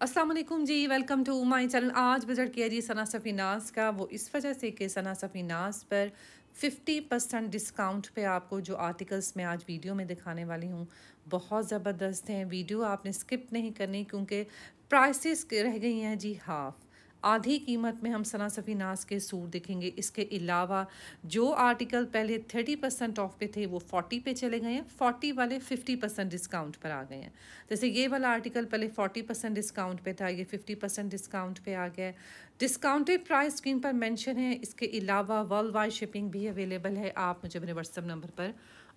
Aslam ji welcome to my channel आज budget किया जी सना सफ़ी नास का वो इस वजह से कि सना नास पर 50 परसेंट डिस्काउंट पे आपको जो आर्टिकल्स मैं आज वीडियो में दिखाने वाली हूँ बहुत ज़बरदस्त हैं वीडियो आपने स्किप नहीं करनी क्योंकि प्राइसेस रह गई हैं जी हाफ़ आधी कीमत में हम सनासफी नाज के सूट देखेंगे इसके अलावा जो आर्टिकल पहले थर्टी परसेंट ऑफ पे थे वो फोर्टी पे चले गए हैं फोर्टी वाले फिफ्टी परसेंट डिस्काउंट पर आ गए हैं जैसे ये वाला आर्टिकल पहले फोर्टी परसेंट डिस्काउंट पे था ये फिफ्टी परसेंट डिस्काउंट पे आ गया डिस्काउंटेड प्राइस स्क्रीन पर मैंशन है इसके अलावा वर्ल्ड वाइड शिपिंग भी अवेलेबल है आप मुझे मेरे व्हाट्सअप नंबर पर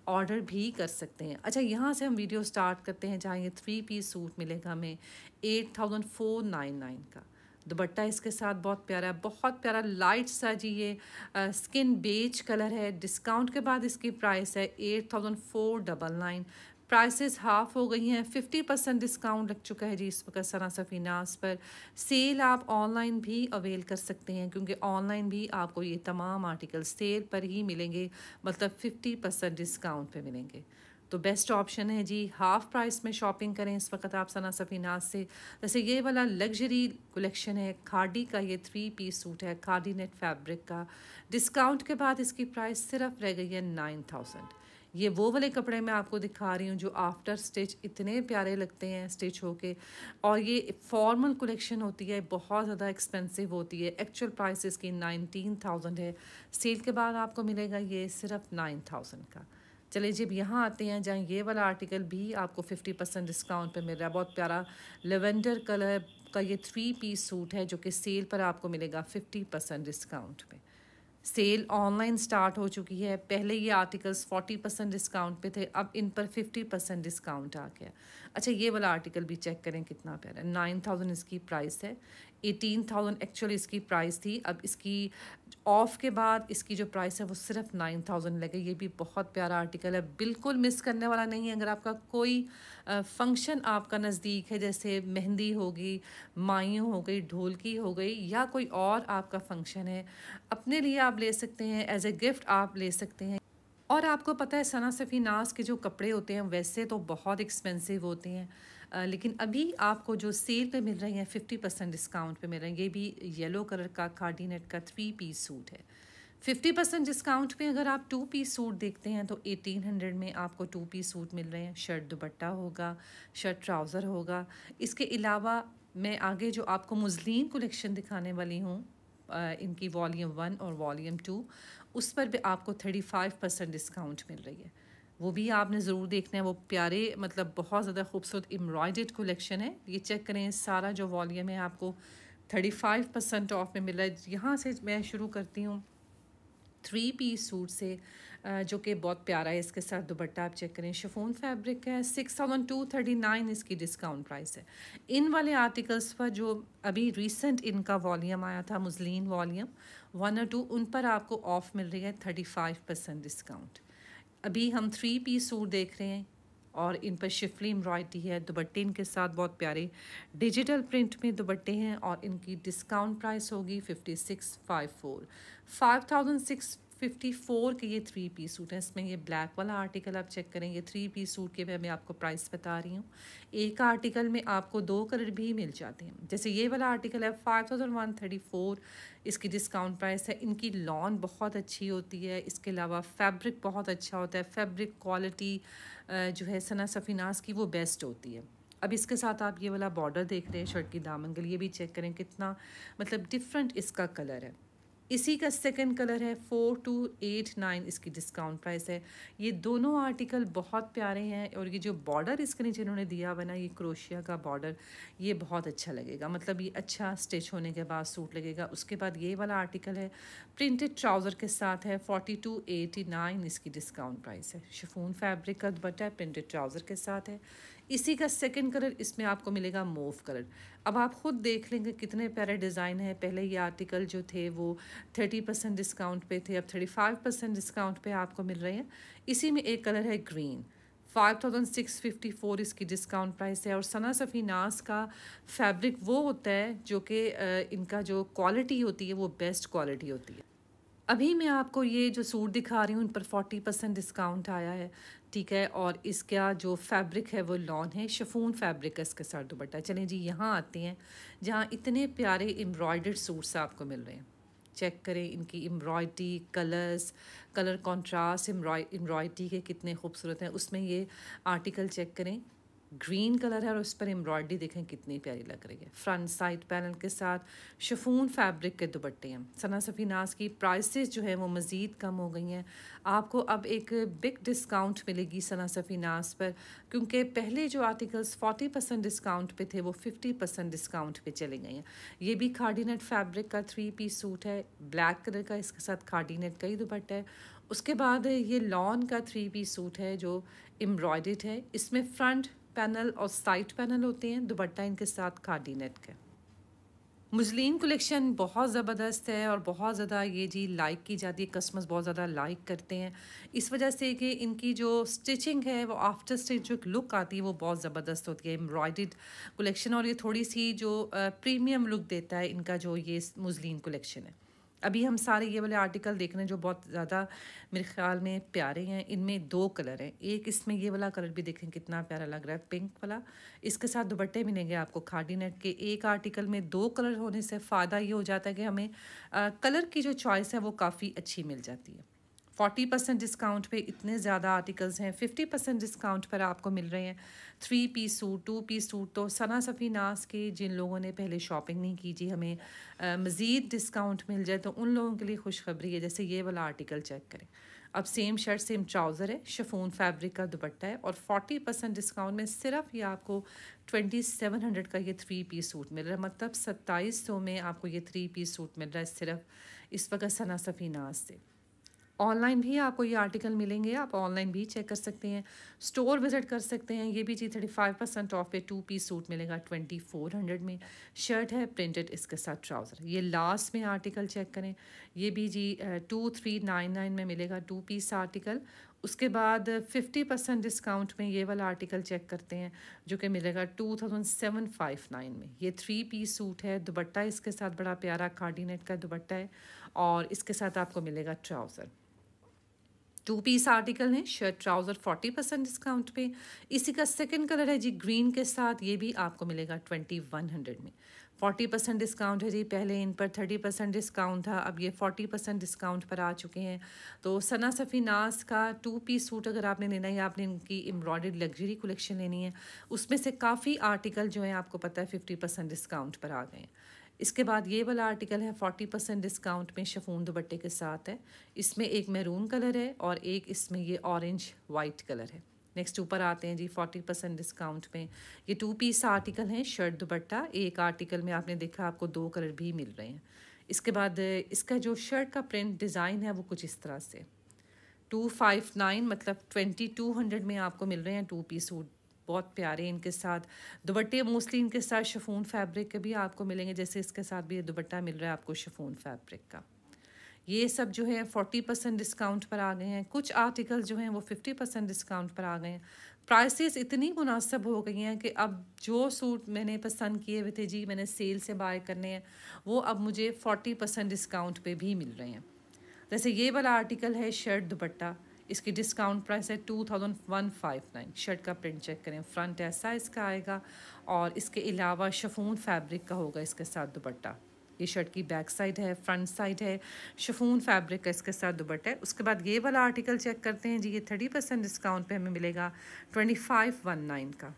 ऑर्डर भी कर सकते हैं अच्छा यहाँ से हम वीडियो स्टार्ट करते हैं जहाँ ये थ्री पीस सूट मिलेगा हमें eight thousand four nine nine का दुपट्टा इसके साथ बहुत प्यारा है बहुत प्यारा लाइट सा जी ये स्किन बेज कलर है डिस्काउंट के बाद इसकी प्राइस है eight thousand four double nine prices half हो गई हैं फिफ्टी परसेंट डिस्काउंट लग चुका है जी इस वक्त सना सफीनास पर सेल आप ऑनलाइन भी अवेल कर सकते हैं क्योंकि ऑनलाइन भी आपको ये तमाम आर्टिकल सेल पर ही मिलेंगे मतलब फिफ्टी परसेंट डिस्काउंट पर मिलेंगे तो बेस्ट ऑप्शन है जी हाफ़ प्राइस में शॉपिंग करें इस वक्त आप सना सफीनाज से जैसे ये वाला लग्जरी कलेक्शन है खाडी का ये थ्री पीस सूट है खाडी नेट फैब्रिक का डिस्काउंट के बाद इसकी प्राइस सिर्फ रह गई है नाइन थाउजेंड ये वो वाले कपड़े मैं आपको दिखा रही हूँ जो आफ्टर स्टिच इतने प्यारे लगते हैं स्टिच होके और ये फॉर्मल कलेक्शन होती है बहुत ज़्यादा एक्सपेंसिव होती है एक्चुअल प्राइस इसकी नाइनटीन थाउजेंड है सेल के बाद आपको मिलेगा ये सिर्फ नाइन थाउजेंड का चले जी अब यहाँ आते हैं जहाँ ये वाला आर्टिकल भी आपको फिफ्टी परसेंट डिस्काउंट पर मिल रहा है बहुत प्यारा लेवेंडर कलर का ये थ्री पीस सूट है जो कि सेल पर आपको मिलेगा फिफ्टी परसेंट डिस्काउंट पर सेल ऑनलाइन स्टार्ट हो चुकी है पहले ये आर्टिकल्स फोर्टी परसेंट डिस्काउंट पे थे अब इन पर फिफ्टी परसेंट डिस्काउंट आ गया अच्छा ये वाला आर्टिकल भी चेक करें कितना प्यारा नाइन थाउजेंड इसकी प्राइस है एटीन थाउजेंड एक्चुअली इसकी प्राइस थी अब इसकी ऑफ़ के बाद इसकी जो प्राइस है वो सिर्फ नाइन थाउजेंड लगे ये भी बहुत प्यारा आर्टिकल है बिल्कुल मिस करने वाला नहीं है अगर आपका कोई फंक्शन आपका नज़दीक है जैसे मेहंदी होगी माइ हो गई ढोलकी हो गई या कोई और आपका फंक्शन है अपने लिए आप ले सकते हैं एज ए गिफ्ट आप ले सकते हैं और आपको पता है सना सफ़ी नाज के जो कपड़े होते हैं वैसे तो बहुत एक्सपेंसिव होते हैं लेकिन अभी आपको जो सेल पे मिल रही हैं फिफ्टी परसेंट डिस्काउंट पे तो मिल रहे हैं ये भी येलो कलर का कार्डिनेट का थ्री पीस सूट है फिफ्टी परसेंट डिस्काउंट पे अगर आप टू पीस सूट देखते हैं तो एटीन हंड्रेड में आपको टू पीस सूट मिल रहे हैं शर्ट दुपट्टा होगा शर्ट ट्राउज़र होगा इसके अलावा मैं आगे जो आपको मुजलिन कलेक्शन दिखाने वाली हूँ इनकी वॉल्यूम वन और वॉल्यूम टू उस पर भी आपको थर्टी फाइव परसेंट डिस्काउंट मिल रही है वो भी आपने ज़रूर देखना है वो प्यारे मतलब बहुत ज़्यादा खूबसूरत एम्ब्रॉयडेड कलेक्शन है ये चेक करें सारा जो वॉल्यूम है आपको थर्टी फाइव परसेंट ऑफ में मिला है यहाँ से मैं शुरू करती हूँ थ्री पीस सूट से जो कि बहुत प्यारा है इसके साथ दुपट्टा आप चेक करें शिफोन फैब्रिक है six thousand two thirty nine इसकी डिस्काउंट प्राइस है इन वाले आर्टिकल्स पर जो अभी रिसेंट इनका वॉल्यूम आया था मुजलिन वॉल्यूम वन और टू उन पर आपको ऑफ़ मिल रही है थर्टी फाइव परसेंट डिस्काउंट अभी हम थ्री पीस सूट देख रहे हैं और इन पर शिफली एम्ब्रॉयडरी है दुबट्टे इनके साथ बहुत प्यारे डिजिटल प्रिंट में दुबट्टे हैं और इनकी डिस्काउंट प्राइस होगी fifty six five four five thousand six fifty four के ये थ्री पीस सूट हैं इसमें ये ब्लैक वाला आर्टिकल आप चेक करें ये थ्री पीस सूट के मैं आपको प्राइस बता रही हूँ एक आर्टिकल में आपको दो कलर भी मिल जाते हैं जैसे ये वाला आर्टिकल है five thousand one thirty four इसकी डिस्काउंट प्राइस है इनकी लॉन बहुत अच्छी होती है इसके अलावा फैब्रिक बहुत अच्छा होता है फैब्रिक क्वालिटी जो है सना सफिनास की वो बेस्ट होती है अब इसके साथ आप ये वाला बॉर्डर देख रहे हैं शर्ट की दामन के लिए भी चेक करें कितना मतलब डिफरेंट इसका कलर है इसी का सेकंड कलर है फोर टू एट नाइन इसकी डिस्काउंट प्राइस है ये दोनों आर्टिकल बहुत प्यारे हैं और ये जो बॉर्डर इसके नीचे इन्होंने दिया बना ये क्रोशिया का बॉर्डर ये बहुत अच्छा लगेगा मतलब ये अच्छा स्टिच होने के बाद सूट लगेगा उसके बाद ये वाला आर्टिकल है प्रिंटेड ट्राउज़र के साथ है फोर्टी टू एटी नाइन इसकी डिस्काउंट प्राइस है शिफोन फैब्रिक का दुपट्टा प्रिंटेड ट्राउज़र के साथ है इसी का सेकंड कलर इसमें आपको मिलेगा मोव कलर अब आप ख़ुद देख लेंगे कितने प्यारे डिज़ाइन हैं पहले ये आर्टिकल जो थे वो थर्टी परसेंट डिस्काउंट पे थे अब थर्टी फाइव परसेंट डिस्काउंट पे आपको मिल रहे हैं इसी में एक कलर है green five thousand six fifty four इसकी डिस्काउंट प्राइस है और सना सफ़ी नास का फैब्रिक वो होता है जो कि इनका जो क्वालिटी होती है वो बेस्ट क्वालिटी होती है अभी मैं आपको ये जो सूट दिखा रही हूँ उन पर फोर्टी परसेंट डिस्काउंट आया है ठीक है और इसका जो फैब्रिक है वो लॉन है शफून फैब्रिक है इसके साथ दुपट्टा चलें जी यहाँ आते हैं जहाँ इतने प्यारे एम्ब्रॉयडर्ड सूट्स आपको मिल रहे हैं चेक करें इनकी embroidery colours colour contrast embroidery के कितने खूबसूरत हैं उसमें ये आर्टिकल चेक करें ग्रीन कलर है और उस पर एम्ब्रॉयडरी देखें कितनी प्यारी लग रही है फ्रंट साइड पैनल के साथ शफून फैब्रिक के दुपट्टे हैं सना नाज की प्राइसेस जो है वो मज़ीद कम हो गई हैं आपको अब एक बिग डिस्काउंट मिलेगी सना सफी नाज पर क्योंकि पहले जो आर्टिकल्स फोर्टी परसेंट डिस्काउंट पे थे वो फिफ्टी परसेंट डिस्काउंट पे चले गए हैं ये भी खाडीनेट फैब्रिक का थ्री पीस सूट है ब्लैक कलर का इसके साथ खाडीनेट का ही दुपट्टा है उसके बाद ये लॉन का थ्री पीस सूट है जो एम्ब्रॉयड है इसमें फ्रंट पैनल और साइड पैनल होते हैं दुपट्टा इनके साथ नेट के मुजलिन कलेक्शन बहुत ज़बरदस्त है और बहुत ज़्यादा ये जी लाइक की जाती है कस्टमर्स बहुत ज़्यादा लाइक करते हैं इस वजह से कि इनकी जो स्टिचिंग है वो आफ्टर स्टिच जो लुक आती है वो बहुत ज़बरदस्त होती है एम्ब्रॉयड कलेक्शन और ये थोड़ी सी जो प्रीमियम लुक देता है इनका जो ये मुजलिन कलेक्शन है अभी हम सारे ये वाले आर्टिकल देख रहे हैं जो बहुत ज़्यादा मेरे ख्याल में प्यारे हैं इनमें दो कलर हैं एक इसमें ये वाला कलर भी देखें कितना प्यारा लग रहा है पिंक वाला इसके साथ दुपट्टे मिलेंगे आपको खाडी नेट के एक आर्टिकल में दो कलर होने से फ़ायदा ये हो जाता है कि हमें आ, कलर की जो चॉइस है वो काफ़ी अच्छी मिल जाती है फोर्टी परसेंट डिस्काउंट पे इतने ज़्यादा आर्टिकल्स हैं फिफ्टी परसेंट डिस्काउंट पर आपको मिल रहे हैं three piece suit two piece suit तो सना सफ़ी नास के जिन लोगों ने पहले शॉपिंग नहीं की जी हमें मज़ीद डिस्काउंट मिल जाए तो उन लोगों के लिए खुशखबरी है जैसे ये वाला आर्टिकल चेक करें अब सेम शर्ट सेम ट्राउज़र है शफून फैब्रिक का दुपट्टा है और फोर्टी परसेंट डिस्काउंट में सिर्फ ये आपको ट्वेंटी सेवन हंड्रेड का ये थ्री पीस सूट मिल रहा है मतलब सत्ताईस सौ में आपको ये थ्री पीस सूट मिल रहा है सिर्फ इस वक्त सना सफ़ी नाज से ऑनलाइन भी आपको ये आर्टिकल मिलेंगे आप ऑनलाइन भी चेक कर सकते हैं स्टोर विज़िट कर सकते हैं ये भी जी थर्टी फाइव परसेंट ऑफ पे टू पीस सूट मिलेगा ट्वेंटी फोर हंड्रेड में शर्ट है प्रिंटेड इसके साथ ट्राउज़र ये लास्ट में आर्टिकल चेक करें ये भी जी टू थ्री नाइन नाइन में मिलेगा टू पीस आर्टिकल उसके बाद फिफ्टी परसेंट डिस्काउंट में ये वाला आर्टिकल चेक करते हैं जो कि मिलेगा two thousand seven five nine में ये थ्री पीस सूट है दुबट्टा इसके साथ बड़ा प्यारा कार्डिनेट का दुबट्टा है और इसके साथ आपको मिलेगा ट्राउज़र टू पीस आर्टिकल हैं shirt trouser forty percent discount पे इसी का सेकेंड कलर है जी ग्रीन के साथ ये भी आपको मिलेगा ट्वेंटी वन हंड्रेड में फोर्टी परसेंट डिस्काउंट है जी पहले इन पर थर्टी परसेंट डिस्काउंट था अब ये फोर्टी परसेंट डिस्काउंट पर आ चुके हैं तो सना सफ़ी नास का टू पीस सूट अगर आपने लेना है या आपने इनकी एम्ब्रॉयड लग्जरी कलेक्शन लेनी है उसमें से काफ़ी आर्टिकल जो है आपको पता है फिफ्टी परसेंट डिस्काउंट पर आ गए इसके बाद ये वाला आर्टिकल है फोर्टी परसेंट डिस्काउंट में शफून दुपट्टे के साथ है इसमें एक मैरून कलर है और एक इसमें ये ऑरेंज वाइट कलर है नेक्स्ट ऊपर आते हैं जी फोर्टी परसेंट डिस्काउंट में ये टू पीस आर्टिकल हैं शर्ट दुपट्टा एक आर्टिकल में आपने देखा आपको दो कलर भी मिल रहे हैं इसके बाद इसका जो शर्ट का प्रिंट डिज़ाइन है वो कुछ इस तरह से टू फाइव नाइन मतलब ट्वेंटी टू हंड्रेड में आपको मिल रहे हैं टू पीस सूट बहुत प्यारे इनके साथ दुपट्टे मोस्टली इनके साथ शफून फैब्रिक के भी आपको मिलेंगे जैसे इसके साथ भी ये दुपट्टा मिल रहा है आपको शफून फैब्रिक का ये सब जो है फोर्टी परसेंट डिस्काउंट पर आ गए हैं कुछ आर्टिकल जो हैं वो फिफ्टी परसेंट डिस्काउंट पर आ गए हैं प्राइसेस इतनी मुनासब हो गई हैं कि अब जो सूट मैंने पसंद किए हुए थे जी मैंने सेल से बाय करने हैं वो अब मुझे फोर्टी परसेंट डिस्काउंट पे भी मिल रहे हैं जैसे ये वाला आर्टिकल है शर्ट दुपट्टा इसकी डिस्काउंट प्राइस है two thousand one five nine shirt का प्रिंट चेक करें फ्रंट ऐसा इसका आएगा और इसके अलावा शफून फैब्रिक का होगा इसके साथ दुपट्टा ये शर्ट की बैक साइड है फ्रंट साइड है शफून फैब्रिक का इसके साथ दुपट्टा है उसके बाद ये वाला आर्टिकल चेक करते हैं जी ये थर्टी परसेंट डिस्काउंट पे हमें मिलेगा ट्वेंटी फाइव वन नाइन का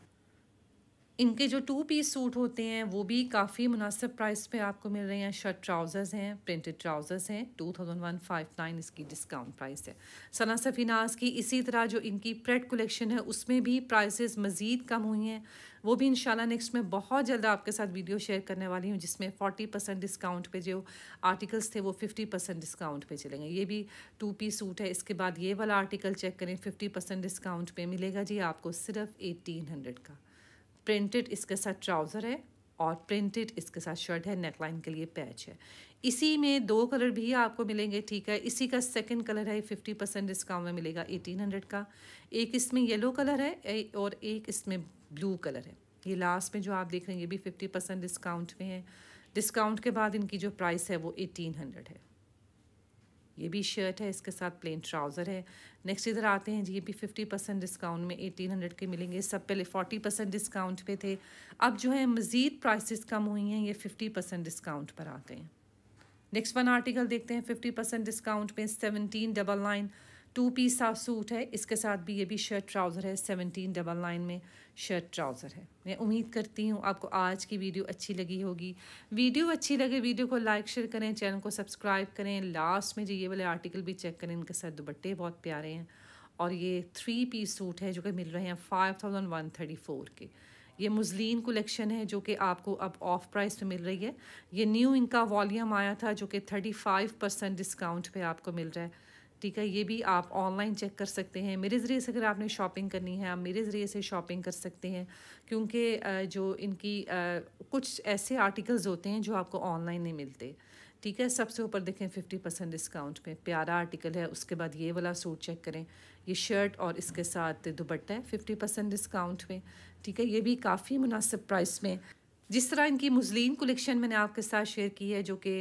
इनके जो टू पीस सूट होते हैं वो भी काफ़ी मुनासिब प्राइस पे आपको मिल रहे हैं शर्ट ट्राउज़र्स हैं प्रिंटेड ट्राउज़र्स हैं two thousand one five nine इसकी डिस्काउंट प्राइस है सना सफीनाज की इसी तरह जो इनकी प्रेड कलेक्शन है उसमें भी प्राइसेस मज़ीद कम हुई हैं वो भी इंशाल्लाह नेक्स्ट में बहुत जल्द आपके साथ वीडियो शेयर करने वाली हूँ जिसमें फोर्टी परसेंट डिस्काउंट पे जो आर्टिकल्स थे वो फिफ्टी परसेंट डिस्काउंट पे चलेंगे ये भी टू पी सूट है इसके बाद ये वाला आर्टिकल चेक करें फिफ्टी परसेंट डिस्काउंट पे मिलेगा जी आपको सिर्फ एटीन हंड्रेड का प्रिंटेड इसके साथ ट्राउज़र है और प्रिंटेड इसके साथ शर्ट है नेकलाइन के लिए पैच है इसी में दो कलर भी आपको मिलेंगे ठीक है इसी का सेकंड कलर है फिफ्टी परसेंट डिस्काउंट में मिलेगा एटीन हंड्रेड का एक इसमें येलो कलर है और एक इसमें ब्लू कलर है ये लास्ट में जो आप देख रहे हैं ये भी फिफ्टी परसेंट डिस्काउंट में है डिस्काउंट के बाद इनकी जो प्राइस है वो एटीन हंड्रेड है ये भी शर्ट है इसके साथ प्लेन ट्राउज़र है नेक्स्ट इधर आते हैं जी ये भी फिफ्टी परसेंट डिस्काउंट में एटीन हंड्रेड के मिलेंगे सब पहले फोर्टी परसेंट डिस्काउंट पे थे अब जो है मज़ीद प्राइसेस कम हुई हैं ये फिफ्टी परसेंट डिस्काउंट पर आते हैं नेक्स्ट वन आर्टिकल देखते हैं फिफ्टी परसेंट डिस्काउंट पे seventeen double nine two piece साफ सूट है इसके साथ भी ये भी शर्ट ट्राउज़र है सेवनटीन डबल नाइन में शर्ट ट्राउज़र है मैं उम्मीद करती हूँ आपको आज की वीडियो अच्छी लगी होगी वीडियो अच्छी लगे वीडियो को लाइक शेयर करें चैनल को सब्सक्राइब करें लास्ट में जो ये वाले आर्टिकल भी चेक करें इनके साथ दुपट्टे बहुत प्यारे हैं और ये थ्री पीस सूट है जो कि मिल रहे हैं five thousand one thirty four के ये मुजलिन कलेक्शन है जो कि आपको अब ऑफ प्राइस पे मिल रही है ये न्यू इनका वॉल्यूम आया था जो कि थर्टी फाइव परसेंट डिस्काउंट पे आपको मिल रहा है ठीक है ये भी आप ऑनलाइन चेक कर सकते हैं मेरे ज़रिए से अगर आपने शॉपिंग करनी है आप मेरे ज़रिए से शॉपिंग कर सकते हैं क्योंकि जो इनकी कुछ ऐसे आर्टिकल्स होते हैं जो आपको ऑनलाइन नहीं मिलते ठीक है सबसे ऊपर देखें फिफ्टी परसेंट डिस्काउंट पे प्यारा आर्टिकल है उसके बाद ये वाला सूट चेक करें ये शर्ट और इसके साथ दुपट्टा है फिफ्टी परसेंट डिस्काउंट में ठीक है ये भी काफ़ी मुनासिब प्राइस में जिस तरह इनकी मुजलिन कलेक्शन मैंने आपके साथ शेयर की है जो कि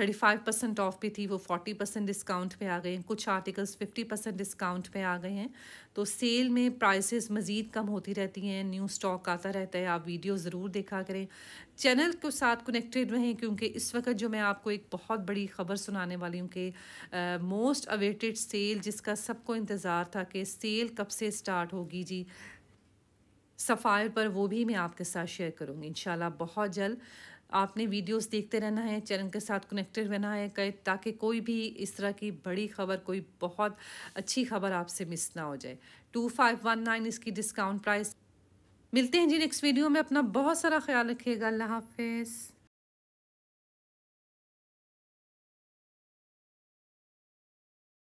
35 परसेंट ऑफ पे थी वो 40 परसेंट डिस्काउंट पे आ गए हैं कुछ आर्टिकल्स 50 परसेंट डिस्काउंट पे आ गए हैं तो सेल में प्राइसेस मज़ीद कम होती रहती हैं न्यू स्टॉक आता रहता है आप वीडियो ज़रूर देखा करें चैनल के साथ कनेक्टेड रहें क्योंकि इस वक्त जो मैं आपको एक बहुत बड़ी ख़बर सुनाने वाली हूँ कि मोस्ट अवेटेड सेल जिसका सबको इंतज़ार था कि सेल कब से स्टार्ट होगी जी सफ़ायर पर वो भी मैं आपके साथ शेयर करूँगी इन बहुत जल्द आपने वीडियोस देखते रहना है चैनल के साथ कनेक्टेड रहना है ताकि कोई भी इस तरह की बड़ी खबर कोई बहुत अच्छी खबर आपसे मिस ना हो जाए टू फाइव वन नाइन इसकी डिस्काउंट प्राइस मिलते हैं जी नेक्स्ट वीडियो में अपना बहुत सारा ख्याल रखिएगा अल्लाह हाफिज़